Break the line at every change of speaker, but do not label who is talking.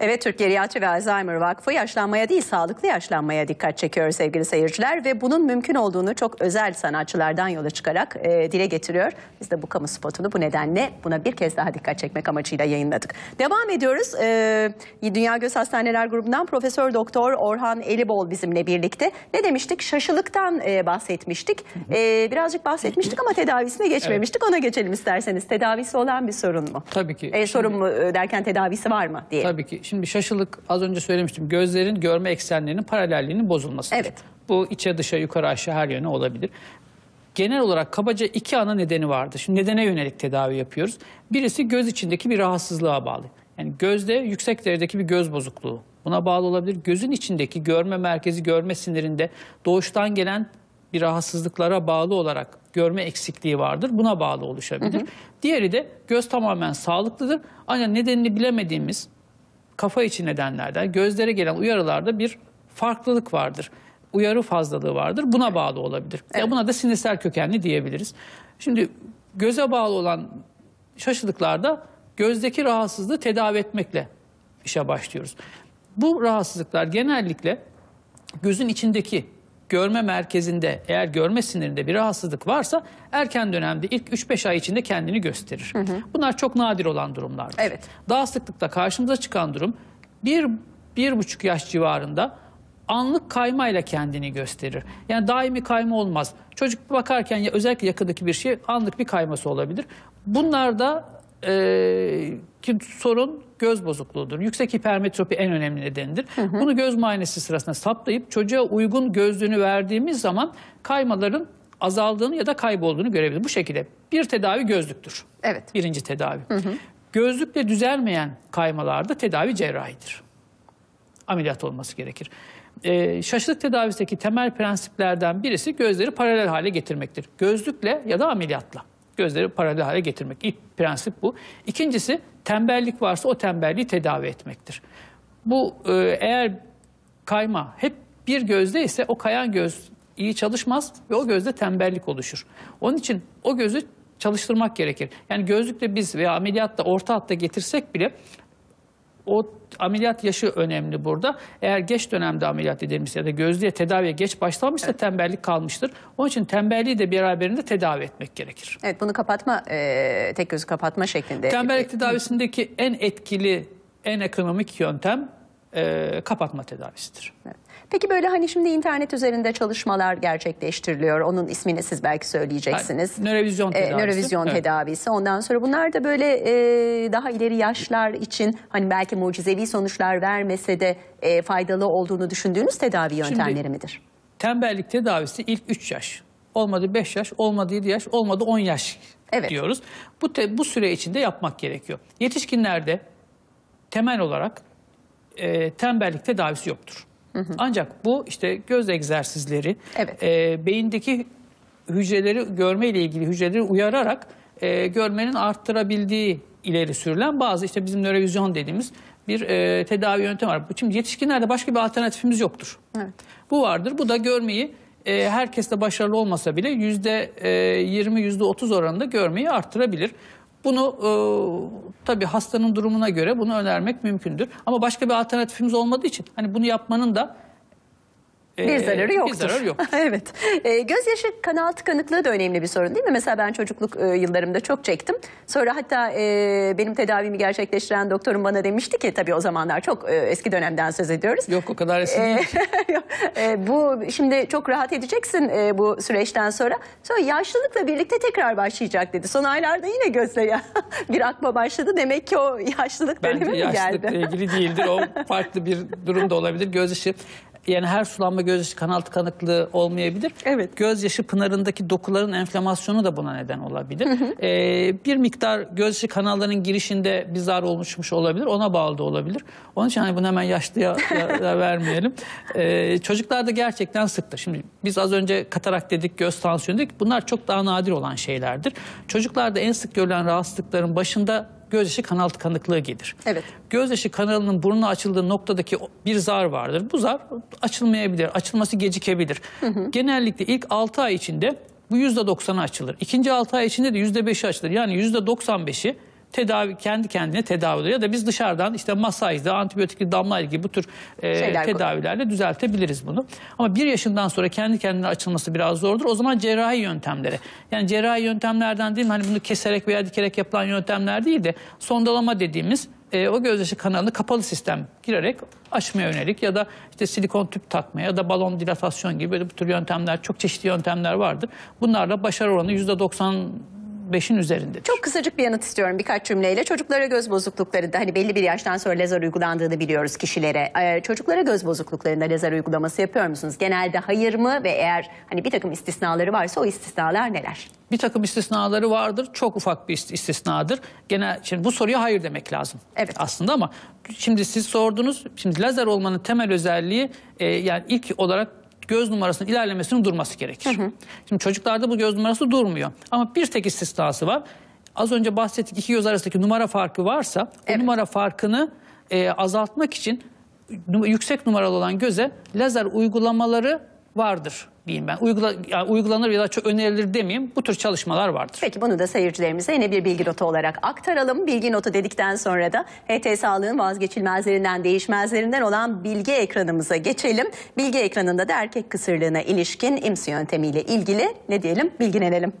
Evet Türk Geriatri ve Alzheimer Vakfı yaşlanmaya değil sağlıklı yaşlanmaya dikkat çekiyor sevgili seyirciler ve bunun mümkün olduğunu çok özel sanatçılardan yola çıkarak e, dile getiriyor. Biz de bu kamu spotunu bu nedenle buna bir kez daha dikkat çekmek amacıyla yayınladık. Devam ediyoruz. E, Dünya Göz Hastaneler grubundan Profesör Doktor Orhan Elibol bizimle birlikte. Ne demiştik? Şaşılıktan e, bahsetmiştik. E, birazcık bahsetmiştik ama tedavisine geçmemiştik. Ona geçelim isterseniz. Tedavisi olan bir sorun mu? Tabii ki. E, sorun mu e, derken tedavisi var mı diye. Tabii
ki. Şimdi şaşılık az önce söylemiştim. Gözlerin görme eksenlerinin paralelliğinin bozulması. Evet. Bu içe dışa yukarı aşağı her yöne olabilir. Genel olarak kabaca iki ana nedeni vardır. Şimdi nedene yönelik tedavi yapıyoruz. Birisi göz içindeki bir rahatsızlığa bağlı. Yani gözde yüksek derecedeki bir göz bozukluğu. Buna bağlı olabilir. Gözün içindeki görme merkezi, görme sinirinde doğuştan gelen bir rahatsızlıklara bağlı olarak görme eksikliği vardır. Buna bağlı oluşabilir. Hı hı. Diğeri de göz tamamen sağlıklıdır. Ancak nedenini bilemediğimiz kafa içi nedenlerden gözlere gelen uyarılarda bir farklılık vardır. Uyarı fazlalığı vardır. Buna bağlı olabilir. Evet. Ya buna da sinirsel kökenli diyebiliriz. Şimdi göze bağlı olan şaşılıklarda gözdeki rahatsızlığı tedavi etmekle işe başlıyoruz. Bu rahatsızlıklar genellikle gözün içindeki görme merkezinde eğer görme sinirinde bir rahatsızlık varsa erken dönemde ilk 3-5 ay içinde kendini gösterir. Hı hı. Bunlar çok nadir olan durumlardır. Evet. Daha sıklıkla karşımıza çıkan durum 1-1,5 yaş civarında anlık kaymayla kendini gösterir. Yani daimi kayma olmaz. Çocuk bakarken ya özellikle yakındaki bir şey anlık bir kayması olabilir. Bunlarda e, ki sorun göz bozukluğudur. Yüksek hipermetropi en önemli nedenidir. Hı hı. Bunu göz muayenesi sırasında saptayıp çocuğa uygun gözlüğünü verdiğimiz zaman kaymaların azaldığını ya da kaybolduğunu görebiliriz. Bu şekilde bir tedavi gözlüktür. Evet. Birinci tedavi. Hı hı. Gözlükle düzelmeyen kaymalarda tedavi cerrahidir. Ameliyat olması gerekir. Ee, şaşılık tedavisindeki temel prensiplerden birisi gözleri paralel hale getirmektir. Gözlükle ya da ameliyatla gözleri paralel hale getirmek. İlk prensip bu. İkincisi tembellik varsa o tembelliği tedavi etmektir. Bu e, eğer kayma hep bir gözde ise o kayan göz iyi çalışmaz ve o gözde tembellik oluşur. Onun için o gözü çalıştırmak gerekir. Yani gözlükle biz veya ameliyatta orta hatta getirsek bile o ameliyat yaşı önemli burada. Eğer geç dönemde ameliyat edilmişse ya da gözlüğe tedaviye geç başlamışsa evet. tembellik kalmıştır. Onun için tembelliği de beraberinde tedavi etmek
gerekir. Evet bunu kapatma, e, tek gözü kapatma şeklinde.
Tembellik tedavisindeki en etkili, en ekonomik yöntem e, kapatma tedavisidir.
Peki böyle hani şimdi internet üzerinde çalışmalar gerçekleştiriliyor. Onun ismini siz belki söyleyeceksiniz. Yani,
nörevizyon e, tedavisi. E, nörevizyon evet.
tedavisi. Ondan sonra bunlar da böyle e, daha ileri yaşlar için hani belki mucizevi sonuçlar vermese de e, faydalı olduğunu düşündüğünüz tedavi yöntemleri şimdi, midir?
Tembellik tedavisi ilk 3 yaş. Olmadı 5 yaş, olmadı 7 yaş, olmadı 10 yaş evet. diyoruz. Bu, te, bu süre içinde yapmak gerekiyor. Yetişkinlerde temel olarak e, tembellik tedavisi yoktur. Hı hı. Ancak bu işte göz egzersizleri, evet. e, beyindeki hücreleri görme ile ilgili hücreleri uyararak e, görmenin arttırabildiği ileri sürülen bazı işte bizim nörevizyon dediğimiz bir e, tedavi yöntemi var. Şimdi yetişkinlerde başka bir alternatifimiz yoktur. Evet. Bu vardır. Bu da görmeyi e, herkeste başarılı olmasa bile yüzde %20-%30 e, oranında görmeyi arttırabilir. Bunu e, tabii hastanın durumuna göre bunu önermek mümkündür. Ama başka bir alternatifimiz olmadığı için hani bunu yapmanın da bir ee, zararı yoktur. Bir zararı yok.
evet. E, gözyaşı kanal tıkanıklığı da önemli bir sorun değil mi? Mesela ben çocukluk e, yıllarımda çok çektim. Sonra hatta e, benim tedavimi gerçekleştiren doktorum bana demişti ki tabii o zamanlar çok e, eski dönemden söz ediyoruz. Yok o kadar eski ee, değil. e, Bu şimdi çok rahat edeceksin e, bu süreçten sonra. Sonra yaşlılıkla birlikte tekrar başlayacak dedi. Son aylarda yine gözle ya bir akma başladı. Demek ki o yaşlılık Bence dönemi mi geldi? Bence yaşlılıkla
ilgili değildir. O farklı bir durum da olabilir. Gözyaşı yani her sulanma gözyaşı kanal tıkanıklığı olmayabilir. Evet. Gözyaşı pınarındaki dokuların enflamasyonu da buna neden olabilir. Hı hı. Ee, bir miktar gözyaşı kanallarının girişinde bir zar oluşmuş olabilir. Ona bağlı da olabilir. Onun için hani bunu hemen yaşlıya vermeyelim. Ee, çocuklarda gerçekten sıktır. Şimdi biz az önce katarak dedik, göz tansiyonu dedik. Bunlar çok daha nadir olan şeylerdir. Çocuklarda en sık görülen rahatsızlıkların başında gözyaşı kanal tıkanıklığı gelir. Evet. Gözyaşı kanalının burnu açıldığı noktadaki bir zar vardır. Bu zar açılmayabilir, açılması gecikebilir. Hı hı. Genellikle ilk 6 ay içinde bu %90'ı açılır. İkinci 6 ay içinde de %5'i açılır. Yani %95'i tedavi kendi kendine tedavi oluyor. Ya da biz dışarıdan işte masajda, antibiyotikli damla gibi bu tür e, tedavilerle düzeltebiliriz bunu. Ama bir yaşından sonra kendi kendine açılması biraz zordur. O zaman cerrahi yöntemlere. Yani cerrahi yöntemlerden değil mi? Hani bunu keserek veya dikerek yapılan yöntemler değil de sondalama dediğimiz e, o gözyaşı kanalını kapalı sistem girerek açmaya yönelik ya da işte silikon tüp takmaya ya da balon dilatasyon gibi böyle bu tür yöntemler çok çeşitli yöntemler vardır. Bunlarla başarı oranı %90 5'in üzerindedir.
Çok kısacık bir yanıt istiyorum birkaç cümleyle. Çocuklara göz bozuklukları da hani belli bir yaştan sonra lazer uygulandığını biliyoruz kişilere. Ee, çocuklara göz bozukluklarında lazer uygulaması yapıyor musunuz? Genelde hayır mı ve eğer hani bir takım istisnaları varsa o istisnalar neler? Bir takım
istisnaları vardır. Çok ufak bir istisnadır. Gene şimdi bu soruya hayır demek lazım. Evet. Aslında ama şimdi siz sordunuz. Şimdi lazer olmanın temel özelliği e, yani ilk olarak göz numarasının ilerlemesinin durması gerekir. Hı hı. Şimdi çocuklarda bu göz numarası durmuyor. Ama bir tek istisnası var. Az önce bahsettik iki göz arasındaki numara farkı varsa evet. o numara farkını e, azaltmak için yüksek numaralı olan göze lazer uygulamaları vardır diyeyim ben. Uygula, yani uygulanır ya da çok önerilir demeyeyim. Bu tür çalışmalar vardır.
Peki bunu da seyircilerimize yine bir bilgi notu olarak aktaralım. Bilgi notu dedikten sonra da HT Sağlığın vazgeçilmezlerinden, değişmezlerinden olan bilgi ekranımıza geçelim. Bilgi ekranında da erkek kısırlığına ilişkin IMSI yöntemiyle ilgili ne diyelim? Bilgilenelim.